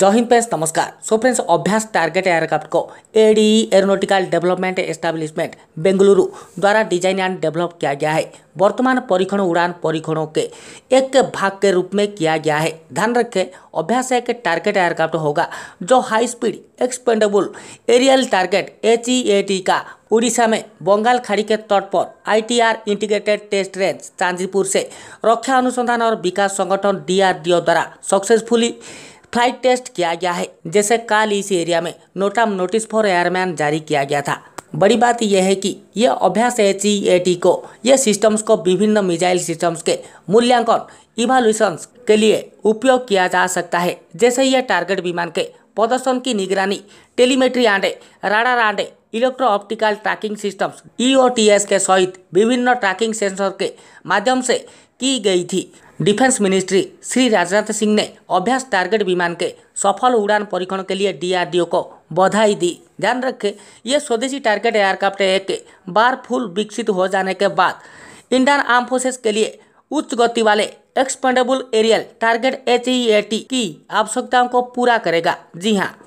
जय हिंद फ्रेंड्स नमस्कार so friends Abhyas target aircraft को ADE aeronautical development establishment Bengaluru द्वारा डिजाइन एंड डेवलप किया गया है वर्तमान परीक्षण उड़ान परीक्षणों के एक भाग के रूप में किया गया है ध्यान रखें अभ्यास एक टारगेट एयरक्राफ्ट होगा जो high speed expendable aerial target H का उड़ीसा में बंगाल खाड़ी के तट पर ITR integrated test range Chandipur से रक्षा अनुसंधान और विकास संगठन डीआरडीओ द्वारा सक्सेसफुली फ्लाइट टेस्ट किया गया है जैसे काल इस एरिया में नोटाम नोटिस फॉर एयरमैन जारी किया गया था बड़ी बात यह है कि यह अभ्यास एच ई e को यह सिस्टम्स को विभिन्न मिजाइल सिस्टम्स के मूल्यांकन इवाल्यूशन के लिए उपयोग किया जा सकता है जैसे यह टारगेट विमान के प्रदर्शन की निगरानी telemetry and radar and electro optical tracking systems EOTS के सहित विभिन्न ट्रैकिंग सेंसर के माध्यम से की गई थी डिफेंस मिनिस्ट्री श्री राजनाथ सिंह ने अभ्यास टारगेट विमान के सफल उड़ान परीक्षण के लिए डीआरडीओ को बधाई दी ध्यान रखें यह स्वदेशी टारगेट एयरक्राफ्ट एक बार फुल विकसित हो जाने के बाद इंडियन आर्म फोर्सेस के लिए उच्च गति वाले एक्सपेंडेबल एरियल टारगेट एच की आवश्यकताओं को पूरा करेगा जी हाँ